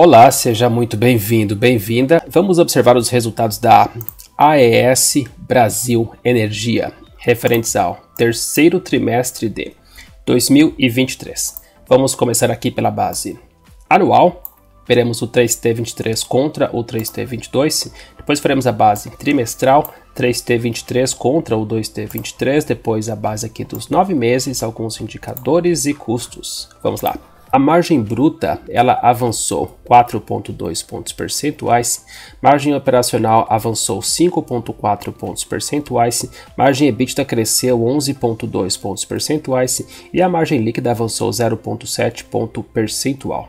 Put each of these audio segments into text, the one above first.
Olá, seja muito bem-vindo, bem-vinda. Vamos observar os resultados da AES Brasil Energia, referentes ao terceiro trimestre de 2023. Vamos começar aqui pela base anual. Veremos o 3T23 contra o 3T22. Depois faremos a base trimestral, 3T23 contra o 2T23. Depois a base aqui dos nove meses, alguns indicadores e custos. Vamos lá. A margem bruta ela avançou 4,2 pontos percentuais, margem operacional avançou 5,4 pontos percentuais, margem EBITDA cresceu 11,2 pontos percentuais e a margem líquida avançou 0,7 ponto percentual.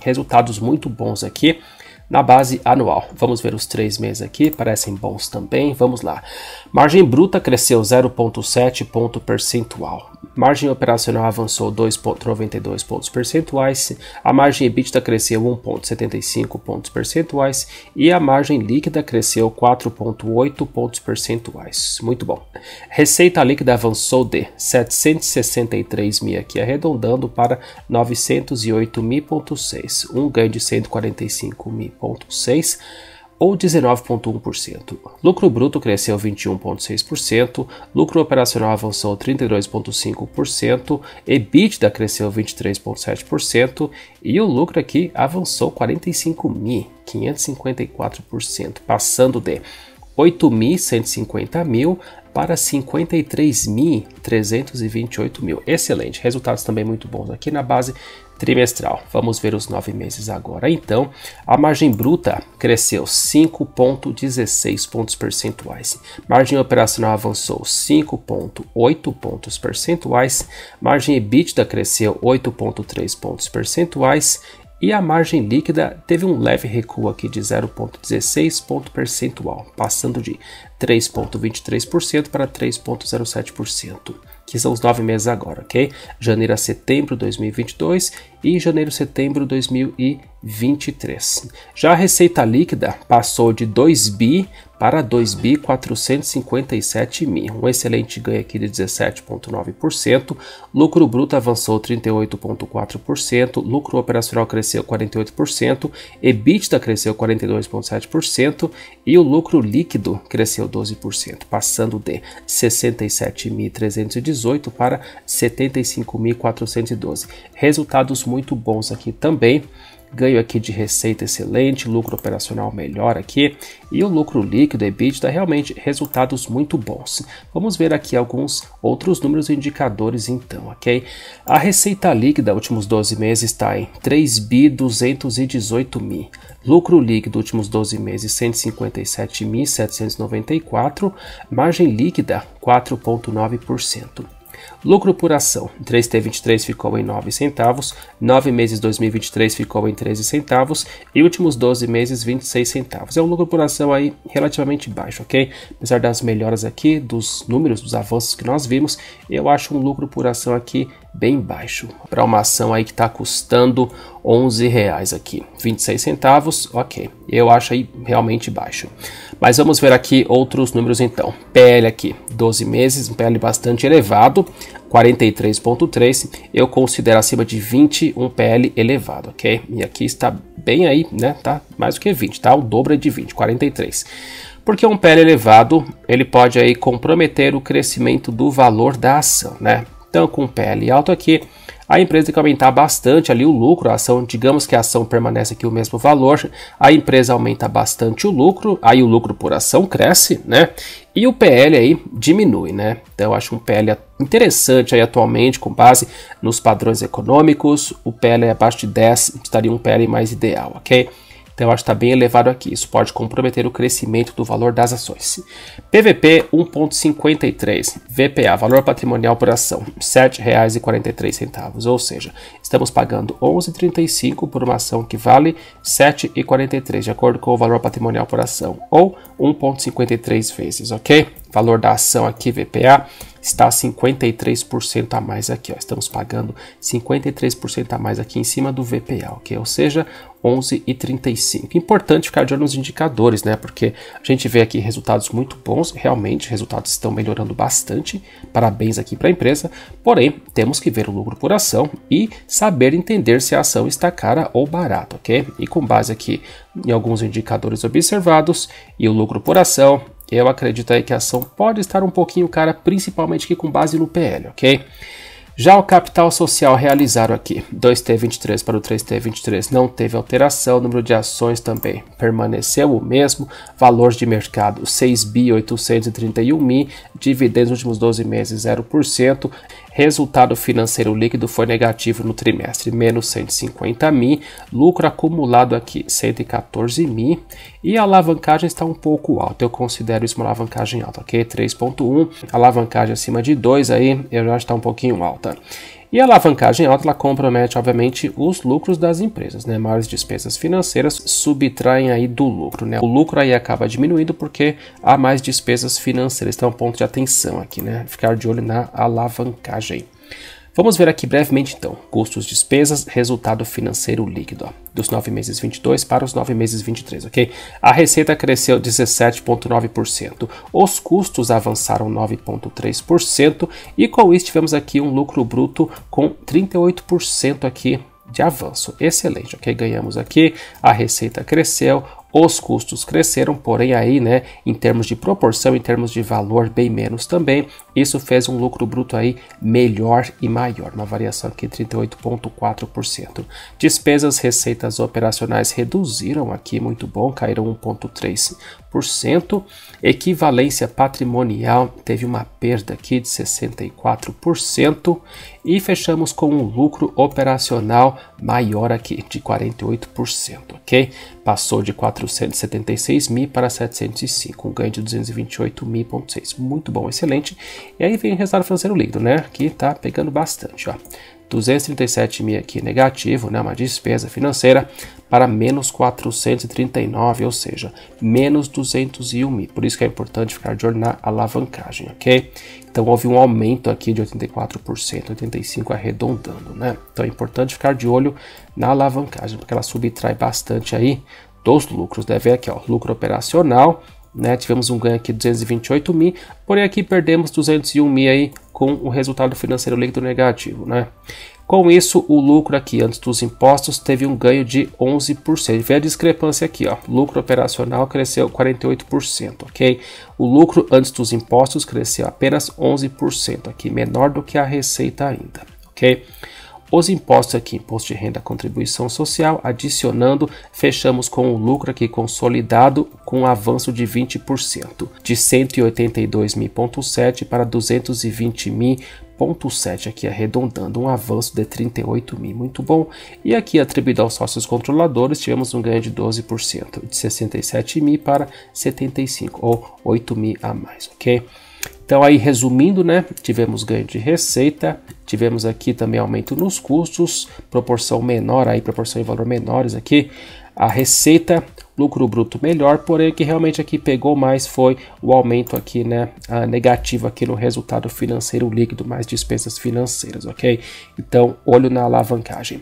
resultados muito bons aqui na base anual. Vamos ver os três meses aqui, parecem bons também. Vamos lá. Margem bruta cresceu 0,7 ponto percentual margem operacional avançou 2,92 pontos percentuais, a margem EBITDA cresceu 1,75 pontos percentuais e a margem líquida cresceu 4,8 pontos percentuais. Muito bom. Receita líquida avançou de 763 mil aqui arredondando para 908.6, um ganho de 145.6 ou 19,1%. Lucro bruto cresceu 21,6%, lucro operacional avançou 32,5%, EBITDA cresceu 23,7% e o lucro aqui avançou 45.554%, passando de 8.150 mil para 53.328 mil. Excelente, resultados também muito bons aqui na base trimestral. Vamos ver os nove meses agora. Então, a margem bruta cresceu 5,16 pontos percentuais, margem operacional avançou 5,8 pontos percentuais, margem EBITDA cresceu 8,3 pontos percentuais e a margem líquida teve um leve recuo aqui de 0,16 ponto percentual, passando de 3,23% para 3,07%, que são os nove meses agora, ok? Janeiro a setembro de 2022 e janeiro-setembro 2023. Já a receita líquida passou de 2 bi para 2.457.000, um excelente ganho aqui de 17,9%, lucro bruto avançou 38,4%, lucro operacional cresceu 48%, EBITDA cresceu 42,7% e o lucro líquido cresceu 12%, passando de 67.318 para 75.412. Resultados muito bons aqui também ganho aqui de receita excelente, lucro operacional melhor aqui e o lucro líquido EBITDA realmente resultados muito bons. Vamos ver aqui alguns outros números e indicadores então, ok? A receita líquida últimos 12 meses está em 3 bi 218 mil. Lucro líquido últimos 12 meses 157.794, margem líquida 4.9%. Lucro por ação, 3T23 ficou em 9 centavos, 9 meses 2023 ficou em 13 centavos e últimos 12 meses 26 centavos. É um lucro por ação aí relativamente baixo, ok? Apesar das melhoras aqui, dos números, dos avanços que nós vimos, eu acho um lucro por ação aqui bem baixo para uma ação aí que está custando 11 reais aqui, 26 centavos, ok. Eu acho aí realmente baixo. Mas vamos ver aqui outros números então. PL aqui, 12 meses, um PL bastante elevado, 43.3, eu considero acima de 20 um PL elevado, ok? E aqui está bem aí, né? Tá mais do que 20, tá? O dobro é de 20, 43. Porque um PL elevado, ele pode aí comprometer o crescimento do valor da ação, né? Então com PL alto aqui, a empresa que aumentar bastante ali o lucro, a ação, digamos que a ação permanece aqui o mesmo valor, a empresa aumenta bastante o lucro, aí o lucro por ação cresce, né? E o PL aí diminui, né? Então eu acho um PL interessante aí atualmente, com base nos padrões econômicos, o PL abaixo de 10 estaria um PL mais ideal, ok? Então eu acho que está bem elevado aqui. Isso pode comprometer o crescimento do valor das ações. PVP 1,53. VPA, valor patrimonial por ação, R$ 7,43. Ou seja, estamos pagando R$ 11,35 por uma ação que vale R$ 7,43, de acordo com o valor patrimonial por ação, ou 1,53 vezes, ok? Valor da ação aqui, VPA, está 53% a mais aqui. Ó. Estamos pagando 53% a mais aqui em cima do VPA, ok? Ou seja, 11 e 35. Importante ficar de olho nos indicadores, né? Porque a gente vê aqui resultados muito bons, realmente resultados estão melhorando bastante. Parabéns aqui para a empresa. Porém, temos que ver o lucro por ação e saber entender se a ação está cara ou barata, ok? E com base aqui em alguns indicadores observados e o lucro por ação, eu acredito aí que a ação pode estar um pouquinho cara, principalmente aqui com base no PL, ok? Já o capital social realizaram aqui, 2T23 para o 3T23 não teve alteração, número de ações também permaneceu o mesmo, valor de mercado 6.831.000, dividendos nos últimos 12 meses 0%, Resultado financeiro líquido foi negativo no trimestre, menos 150 mil, lucro acumulado aqui 114 mil e a alavancagem está um pouco alta. Eu considero isso uma alavancagem alta, ok? 3.1, alavancagem acima de 2 aí, já está um pouquinho alta. E a alavancagem alta ela compromete, obviamente, os lucros das empresas, né? Maiores despesas financeiras subtraem aí do lucro, né? O lucro aí acaba diminuindo porque há mais despesas financeiras. Então é um ponto de atenção aqui, né? Ficar de olho na alavancagem. Vamos ver aqui brevemente então, custos, despesas, resultado financeiro líquido, ó, dos 9 meses 22 para os 9 meses 23, ok? A receita cresceu 17,9%, os custos avançaram 9,3% e com isso tivemos aqui um lucro bruto com 38% aqui de avanço. Excelente, ok? Ganhamos aqui, a receita cresceu, os custos cresceram, porém aí, né, em termos de proporção, em termos de valor, bem menos também. Isso fez um lucro bruto aí melhor e maior, uma variação aqui 38.4%. Despesas, receitas operacionais reduziram aqui, muito bom, caíram 1.3%. Equivalência patrimonial teve uma perda aqui de 64% e fechamos com um lucro operacional maior aqui de 48%, OK? passou de 476 mil para 705, um ganho de 228 mi.6. Muito bom, excelente. E aí vem o resultado financeiro líquido, né? Que tá pegando bastante, ó. 237.000 aqui negativo, né, uma despesa financeira, para menos 439, ou seja, menos 201 Por isso que é importante ficar de olho na alavancagem, ok? Então houve um aumento aqui de 84%, 85% arredondando, né? Então é importante ficar de olho na alavancagem, porque ela subtrai bastante aí dos lucros. Deve né? ver aqui, ó, lucro operacional né? Tivemos um ganho aqui de 228 mil, porém aqui perdemos 201 mil aí com o resultado financeiro líquido negativo, né? Com isso, o lucro aqui antes dos impostos teve um ganho de 11%. Vê a discrepância aqui, ó. Lucro operacional cresceu 48%, ok? O lucro antes dos impostos cresceu apenas 11%, aqui menor do que a receita ainda, ok? os impostos aqui, imposto de renda, contribuição social, adicionando, fechamos com o lucro aqui consolidado com um avanço de 20%, de 182.000.7 para 220.000 aqui arredondando, um avanço de 38 mil, muito bom. E aqui atribuído aos sócios controladores, tivemos um ganho de 12%, de 67 mil para 75 ou 8 mil a mais, ok? Então, aí resumindo, né, tivemos ganho de receita, tivemos aqui também aumento nos custos, proporção menor, aí proporção e valor menores aqui, a receita, lucro bruto melhor, porém que realmente aqui pegou mais foi o aumento aqui, né, a negativo aqui no resultado financeiro líquido, mais despesas financeiras, ok? Então, olho na alavancagem.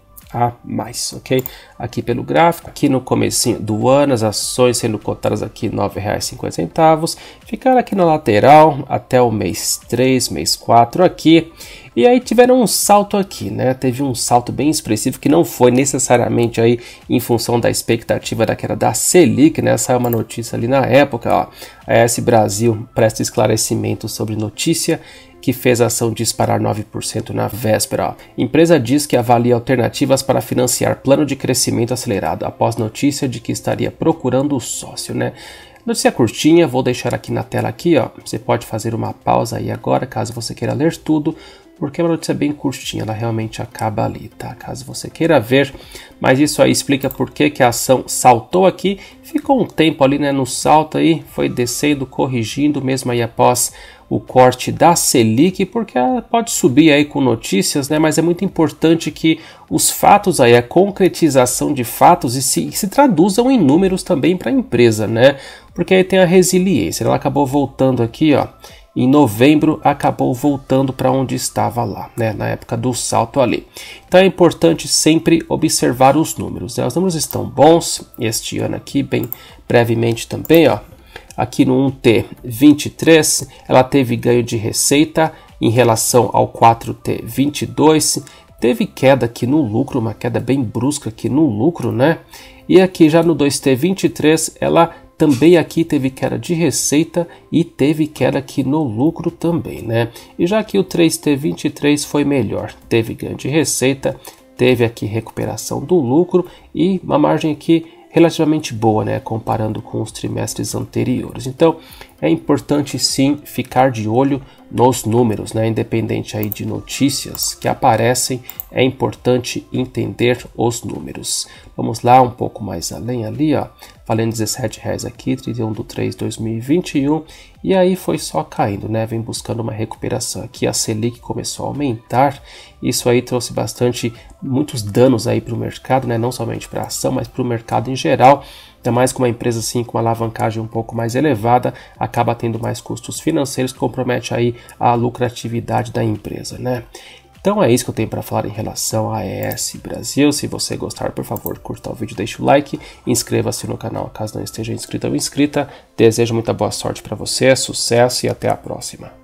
a mais, ok? Aqui pelo gráfico, aqui no comecinho do ano, as ações sendo cotadas aqui R$ 9,50, ficaram aqui na lateral até o mês 3, mês 4 aqui, e aí tiveram um salto aqui, né? Teve um salto bem expressivo que não foi necessariamente aí em função da expectativa daquela da Selic, né? Saiu uma notícia ali na época, ó. A S Brasil presta esclarecimento sobre notícia que fez a ação disparar 9% na véspera. Empresa diz que avalia alternativas para financiar plano de crescimento acelerado após notícia de que estaria procurando o sócio, né? Notícia curtinha, vou deixar aqui na tela aqui, ó. Você pode fazer uma pausa aí agora, caso você queira ler tudo porque é uma notícia bem curtinha, ela realmente acaba ali, tá? Caso você queira ver, mas isso aí explica por que, que a ação saltou aqui, ficou um tempo ali, né, no salto aí, foi descendo, corrigindo, mesmo aí após o corte da Selic, porque ela ah, pode subir aí com notícias, né, mas é muito importante que os fatos aí, a concretização de fatos e se, se traduzam em números também para a empresa, né, porque aí tem a resiliência, ela acabou voltando aqui, ó, em novembro acabou voltando para onde estava lá, né, na época do salto ali. Então é importante sempre observar os números. Né? Os números estão bons este ano aqui, bem brevemente também, ó. Aqui no 1T23, ela teve ganho de receita em relação ao 4T22, teve queda aqui no lucro, uma queda bem brusca aqui no lucro, né? E aqui já no 2T23, ela também aqui teve queda de receita e teve queda aqui no lucro também, né? E já que o 3T23 foi melhor, teve ganho de receita, teve aqui recuperação do lucro e uma margem aqui relativamente boa, né, comparando com os trimestres anteriores. Então, é importante sim ficar de olho nos números, né? independente aí de notícias que aparecem, é importante entender os números. Vamos lá, um pouco mais além ali, ó, valendo R$17,00 aqui, 31 de 3 de 2021, e aí foi só caindo, né? vem buscando uma recuperação aqui, a Selic começou a aumentar, isso aí trouxe bastante, muitos danos aí para o mercado, né? não somente para a ação, mas para o mercado em geral, Ainda mais com uma empresa assim com uma alavancagem um pouco mais elevada, acaba tendo mais custos financeiros compromete aí a lucratividade da empresa, né? Então é isso que eu tenho para falar em relação a ES Brasil. Se você gostar, por favor, curta o vídeo, deixe o like, inscreva-se no canal caso não esteja inscrito ou inscrita. Desejo muita boa sorte para você, sucesso e até a próxima.